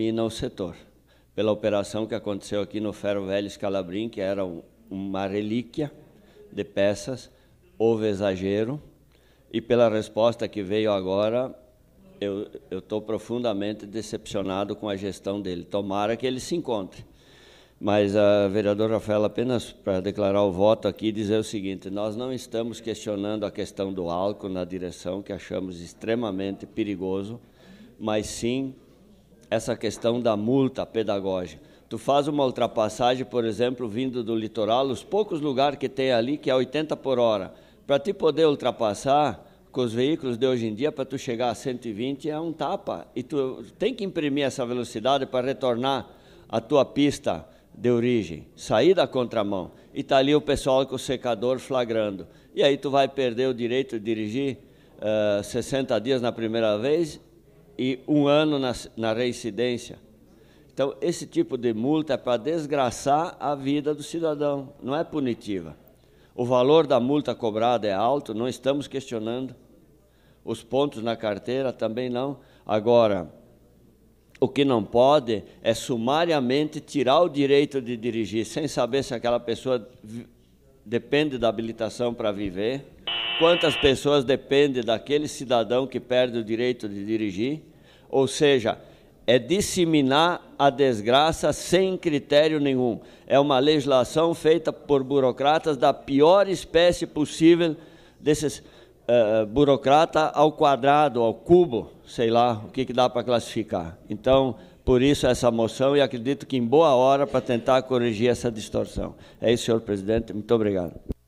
domina o setor. Pela operação que aconteceu aqui no Ferro Velho Escalabrim, que era um, uma relíquia de peças, houve exagero, e pela resposta que veio agora, eu estou profundamente decepcionado com a gestão dele. Tomara que ele se encontre. Mas a vereadora Rafael, apenas para declarar o voto aqui, dizer o seguinte: nós não estamos questionando a questão do álcool na direção, que achamos extremamente perigoso, mas sim essa questão da multa pedagógica. Tu faz uma ultrapassagem, por exemplo, vindo do litoral, os poucos lugares que tem ali, que é 80 por hora. Para te poder ultrapassar, com os veículos de hoje em dia, para tu chegar a 120 é um tapa. E tu tem que imprimir essa velocidade para retornar à tua pista de origem, sair da contramão. E está ali o pessoal com o secador flagrando. E aí tu vai perder o direito de dirigir uh, eh, 60 dias na primeira vez e um ano na, na reincidência. Então, esse tipo de multa é para desgraçar a vida do cidadão, não é punitiva. O valor da multa cobrada é alto, não estamos questionando. Os pontos na carteira também não. Agora, o que não pode é sumariamente tirar o direito de dirigir sem saber se aquela pessoa depende da habilitação para viver, quantas pessoas dependem daquele cidadão que perde o direito de dirigir ou seja, é disseminar a desgraça sem critério nenhum. É uma legislação feita por burocratas da pior espécie possível, desses uh, burocrata ao quadrado, ao cubo, sei lá o que, que dá para classificar. Então, por isso essa moção e acredito que em boa hora para tentar corrigir essa distorção. É isso, senhor presidente. Muito obrigado.